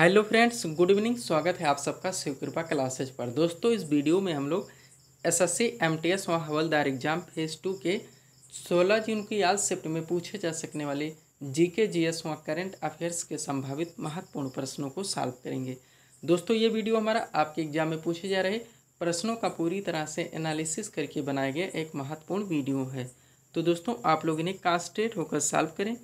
hello friends good evening स्वागत है आप सबका शिव कृपा क्लासेज पर दोस्तों इस वीडियो में हम लोग एसएससी एमटीएस व हवलदार एग्जाम फेज़ टू के 16 जून की आज शिफ्ट में पूछे जा सकने वाले जीके जीएस व करंट अफेयर्स के संभावित महत्वपूर्ण प्रश्नों को सॉल्व करेंगे दोस्तों ये वीडियो हमारा आपके एग्जाम में पूछे जा रहे प्रश्नों का पूरी तरह से एनालिसिस करके बनाया गया एक महत्वपूर्ण वीडियो है तो दोस्तों आप लोग इन्हें कास्टेट होकर सॉल्व करें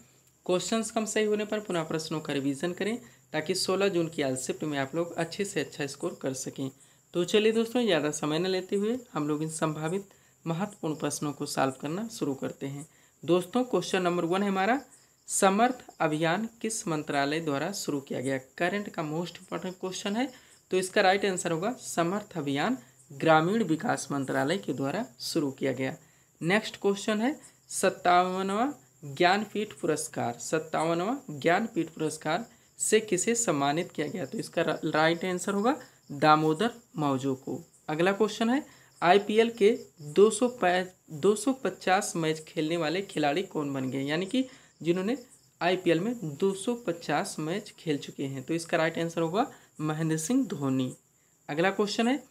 क्वेश्चंस कम सही होने पर पुनः प्रश्नों का रिवीजन करें ताकि 16 जून की आज शिफ्ट में आप लोग अच्छे से अच्छा स्कोर कर सकें तो चलिए दोस्तों ज़्यादा समय न लेते हुए हम लोग इन संभावित महत्वपूर्ण प्रश्नों को सॉल्व करना शुरू करते हैं दोस्तों क्वेश्चन नंबर वन है हमारा समर्थ अभियान किस मंत्रालय द्वारा शुरू किया गया करंट का मोस्ट इंपॉर्टेंट क्वेश्चन है तो इसका राइट आंसर होगा समर्थ अभियान ग्रामीण विकास मंत्रालय के द्वारा शुरू किया गया नेक्स्ट क्वेश्चन है सत्तावनवा ज्ञानपीठ पुरस्कार सत्तावनवा ज्ञानपीठ पुरस्कार से किसे सम्मानित किया गया तो इसका राइट आंसर होगा दामोदर मौजो को अगला क्वेश्चन है आईपीएल के 250 मैच खेलने वाले खिलाड़ी कौन बन गए यानी कि जिन्होंने आईपीएल में 250 मैच खेल चुके हैं तो इसका राइट आंसर होगा महेंद्र सिंह धोनी अगला क्वेश्चन है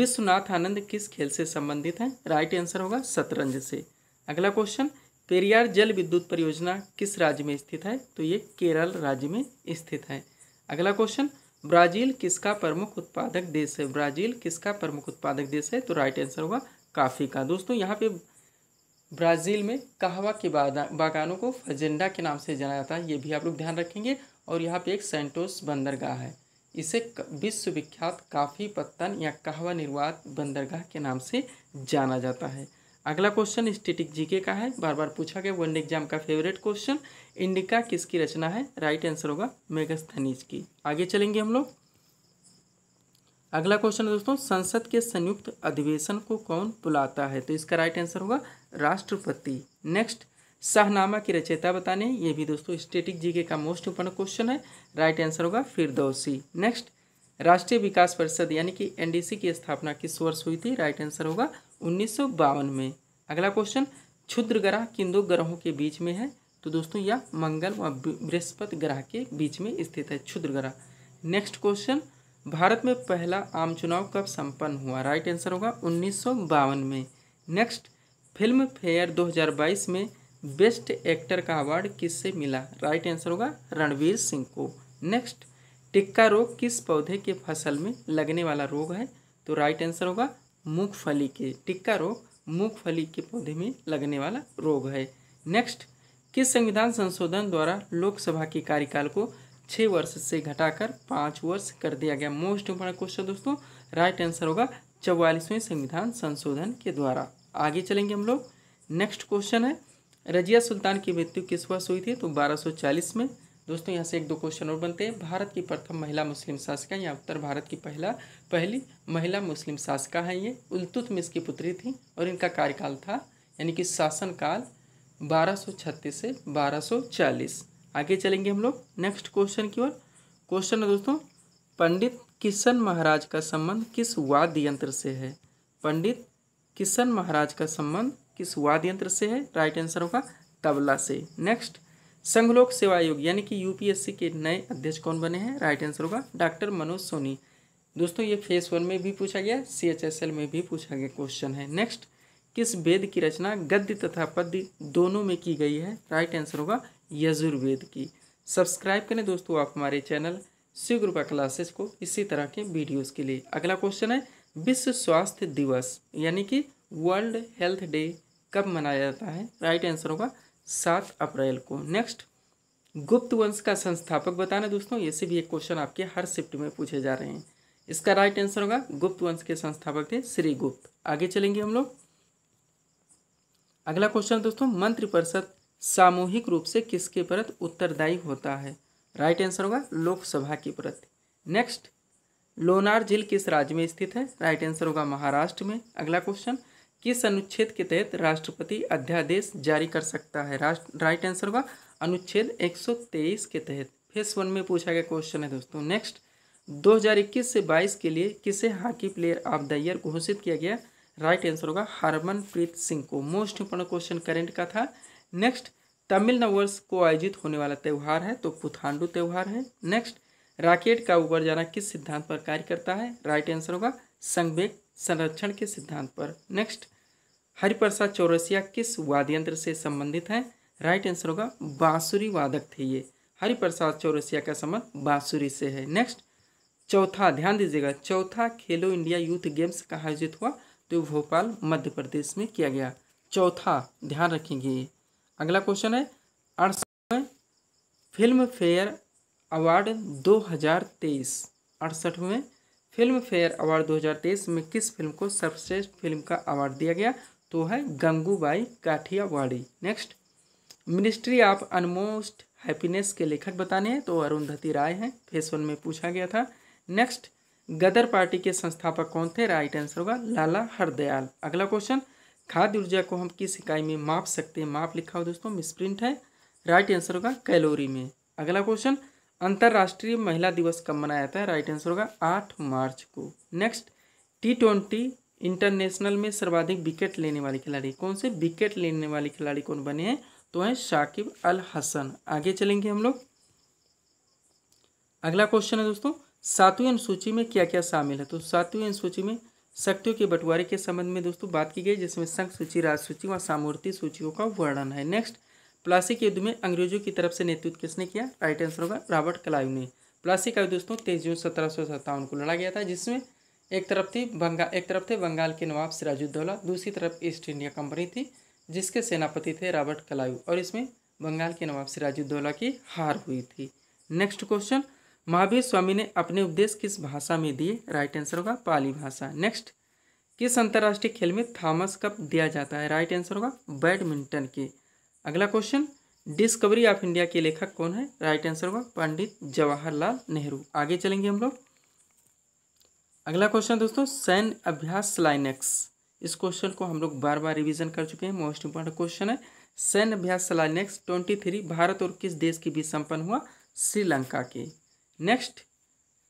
विश्वनाथ आनंद किस खेल से संबंधित हैं राइट आंसर होगा शतरंज से अगला क्वेश्चन पेरियार जल विद्युत परियोजना किस राज्य में स्थित है तो ये केरल राज्य में स्थित है अगला क्वेश्चन ब्राजील किसका प्रमुख उत्पादक देश है ब्राजील किसका प्रमुख उत्पादक देश है तो राइट आंसर होगा काफ़ी का दोस्तों यहाँ पे ब्राज़ील में कहवा के बागानों को फजेंडा के नाम से जाना जाता है ये भी आप लोग ध्यान रखेंगे और यहाँ पे एक सेंटोस बंदरगाह है इसे विश्वविख्यात काफ़ी पत्तन या कहवा निर्वात बंदरगाह के नाम से जाना जाता है अगला क्वेश्चन स्टेटिक जीके का है बार बार पूछा गया वन एग्जाम का फेवरेट क्वेश्चन इंडिका किसकी रचना है राइट आंसर होगा मेगस्थनीज की आगे चलेंगे हम लोग अगला क्वेश्चन है दोस्तों संसद के संयुक्त अधिवेशन को कौन बुलाता है तो इसका राइट आंसर होगा राष्ट्रपति नेक्स्ट शाहनामा की रचयिता बताने ये भी दोस्तों स्टेटिक जीके का मोस्ट इंपॉर्टेंट क्वेश्चन है राइट आंसर होगा फिरदौसी नेक्स्ट राष्ट्रीय विकास परिषद यानी कि एनडीसी की स्थापना किस वर्ष हुई थी राइट आंसर होगा उन्नीस में अगला क्वेश्चन क्षुद्र ग्रह किन दो ग्रहों के बीच में है तो दोस्तों यह मंगल व बृहस्पति ग्रह के बीच में स्थित है क्षुद्र ग्रह नेक्स्ट क्वेश्चन भारत में पहला आम चुनाव कब संपन्न हुआ राइट आंसर होगा उन्नीस में नेक्स्ट फिल्म फेयर 2022 में बेस्ट एक्टर का अवार्ड किससे मिला राइट आंसर होगा रणवीर सिंह को नेक्स्ट टिक्का रोग किस पौधे के फसल में लगने वाला रोग है तो राइट आंसर होगा मूंगफली के टिक्का रोग मूंगफली के पौधे में लगने वाला रोग है नेक्स्ट किस संविधान संशोधन द्वारा लोकसभा के कार्यकाल को छः वर्ष से घटाकर पाँच वर्ष कर दिया गया मोस्ट इम्पोर्टेंट क्वेश्चन दोस्तों राइट आंसर होगा चौवालीसवें संविधान संशोधन के द्वारा आगे चलेंगे हम लोग नेक्स्ट क्वेश्चन है रजिया सुल्तान की मृत्यु किस वर्ष हुई थी तो 1240 में दोस्तों यहाँ से एक दो क्वेश्चन और बनते हैं भारत की प्रथम महिला मुस्लिम शासिका या उत्तर भारत की पहला पहली महिला मुस्लिम शासिका है ये उलतुत में की पुत्री थी और इनका कार्यकाल था यानी कि शासनकाल बारह से बारह आगे चलेंगे हम लोग नेक्स्ट क्वेश्चन की ओर क्वेश्चन है दोस्तों पंडित किशन महाराज का संबंध किस वाद्य यंत्र से है पंडित किशन महाराज का संबंध किस वाद्य यंत्र से है राइट आंसर होगा तबला से नेक्स्ट संघ लोक सेवा आयोग यानी कि यूपीएससी के नए अध्यक्ष कौन बने हैं राइट आंसर होगा डॉक्टर मनोज सोनी दोस्तों ये फेस वन में भी पूछा गया सी एच एस एल में भी पूछा गया क्वेश्चन है नेक्स्ट किस वेद की रचना गद्य तथा पद्य दोनों में की गई है राइट आंसर होगा यजुर्वेद की सब्सक्राइब करें दोस्तों आप हमारे चैनल शिव कृपा क्लासेस को इसी तरह के वीडियोज के लिए अगला क्वेश्चन है विश्व स्वास्थ्य दिवस यानी कि वर्ल्ड हेल्थ डे कब मनाया जाता है राइट आंसर होगा सात अप्रैल को नेक्स्ट गुप्त वंश का संस्थापक बताना दोस्तों ये से भी एक क्वेश्चन आपके हर शिफ्ट में पूछे जा रहे हैं इसका राइट आंसर होगा गुप्त वंश के संस्थापक थे श्री गुप्त आगे चलेंगे हम लोग अगला क्वेश्चन दोस्तों मंत्रिपरिषद सामूहिक रूप से किसके प्रत उत्तरदायी होता है राइट आंसर होगा लोकसभा के प्रति नेक्स्ट लोनार झील किस राज्य में स्थित है राइट आंसर होगा महाराष्ट्र में अगला क्वेश्चन किस अनुच्छेद के तहत राष्ट्रपति अध्यादेश जारी कर सकता है राष्ट्र राइट आंसर होगा अनुच्छेद 123 के तहत फेस वन में पूछा गया क्वेश्चन है दोस्तों नेक्स्ट 2021 से 22 के लिए किसे hockey player of the year घोषित किया गया राइट आंसर होगा हरमनप्रीत सिंह को मोस्ट इंपॉर्टेंट क्वेश्चन करेंट का था नेक्स्ट तमिल नववर्ष को आयोजित होने वाला त्यौहार है तो पुथांडू त्यौहार है नेक्स्ट राकेट का ऊपर जाना किस सिद्धांत पर कार्य करता है राइट आंसर होगा संवेग संरक्षण के सिद्धांत पर नेक्स्ट हरिप्रसाद चौरसिया किस वाद्य यंत्र से संबंधित हैं राइट आंसर होगा बांसुरी वादक थे ये हरिप्रसाद चौरसिया का संबंध बांसुरी से है नेक्स्ट चौथा ध्यान दीजिएगा चौथा खेलो इंडिया यूथ गेम्स कहाँ आयोजित हुआ तो भोपाल मध्य प्रदेश में किया गया चौथा ध्यान रखेंगे ये अगला क्वेश्चन है अड़सठ फिल्म फेयर अवार्ड दो 2023 अड़सठवें फिल्म फेयर अवार्ड 2023 में किस फिल्म को सर्वश्रेष्ठ फिल्म का अवार्ड दिया गया तो है Gangubai Kathiawadi next ministry of utmost happiness के लेखक बताने हैं तो अरुंधति राय हैं फेस वन में पूछा गया था नेक्स्ट गदर पार्टी के संस्थापक कौन थे राइट आंसर होगा लाला हरदयाल अगला क्वेश्चन खाद्य ऊर्जा को हम किस इकाई में माप सकते हैं माप लिखा हो दोस्तों मिसप्रिंट है राइट आंसर होगा कैलोरी में अगला क्वेश्चन अंतर्राष्ट्रीय महिला दिवस कब मनाया जाता है राइट आंसर होगा आठ मार्च को नेक्स्ट टी ट्वेंटी इंटरनेशनल में सर्वाधिक विकेट लेने वाले खिलाड़ी कौन से विकेट लेने वाले खिलाड़ी कौन बने हैं तो हैं शाकिब अल हसन आगे चलेंगे हम लोग अगला क्वेश्चन है दोस्तों सातवीं अनुसूची में क्या क्या शामिल है तो सातवीं अनुसूची में शक्तियों के बंटवारे के संबंध में दोस्तों बात की गई जिसमें संघ सूची राज सूची व सामूर्ति सूचियों का वर्णन है नेक्स्ट प्लासिक युद्ध में अंग्रेजों की तरफ से नेतृत्व किसने किया राइट आंसर होगा रॉबर्ट क्लाइव ने प्लासिक का दोस्तों तेईस जून सत्रह सौ सत्तावन को लड़ा गया था जिसमें एक तरफ थी बंगाल एक तरफ थे बंगाल के नवाब सिराजुद्दौला दूसरी तरफ ईस्ट इंडिया कंपनी थी जिसके सेनापति थे रॉबर्ट क्लाइव और इसमें बंगाल के नवाब सिराजुद्दौला की हार हुई थी नेक्स्ट क्वेश्चन महावीर स्वामी ने अपने उपदेश किस भाषा में दिए राइट आंसर होगा पाली भाषा नेक्स्ट किस अंतर्राष्ट्रीय खेल में थॉमस कप दिया जाता है राइट आंसर होगा बैडमिंटन के अगला क्वेश्चन डिस्कवरी ऑफ इंडिया के लेखक कौन है राइट आंसर होगा पंडित जवाहरलाल नेहरू आगे चलेंगे हम लोग अगला क्वेश्चन दोस्तों सैन्य अभ्यास लाइनेक्स इस क्वेश्चन को हम लोग बार बार रिवीजन कर चुके हैं मोस्ट इंपॉर्टेंट क्वेश्चन है सैन्य अभ्यास सलाइनेक्स ट्वेंटी थ्री भारत और किस देश के बीच संपन्न हुआ श्रीलंका के नेक्स्ट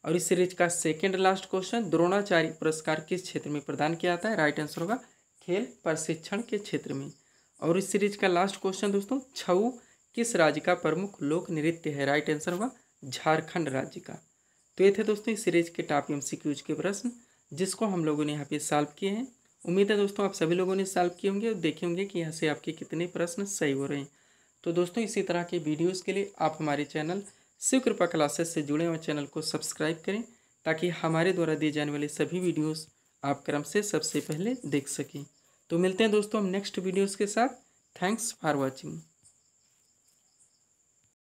और इस सीरीज का सेकेंड लास्ट क्वेश्चन द्रोणाचार्य पुरस्कार किस क्षेत्र में प्रदान किया जाता है राइट आंसर होगा खेल प्रशिक्षण के क्षेत्र में और इस सीरीज का लास्ट क्वेश्चन दोस्तों छऊ किस राज्य का प्रमुख लोक नृत्य है राइट आंसर होगा झारखंड राज्य का तो ये थे दोस्तों इस सीरीज के टॉप एम के प्रश्न जिसको हम लोगों ने यहाँ पे सॉल्व किए हैं उम्मीद है दोस्तों आप सभी लोगों ने सॉल्व किए होंगे और देखे होंगे कि यहाँ से आपके कितने प्रश्न सही हो रहे हैं तो दोस्तों इसी तरह के वीडियोज़ के लिए आप हमारे चैनल शिव कृपा क्लासेस से जुड़े और चैनल को सब्सक्राइब करें ताकि हमारे द्वारा दिए जाने वाले सभी वीडियोज़ आप क्रम से सबसे पहले देख सकें तो मिलते हैं दोस्तों हम नेक्स्ट वीडियोज़ के साथ थैंक्स फॉर वॉचिंग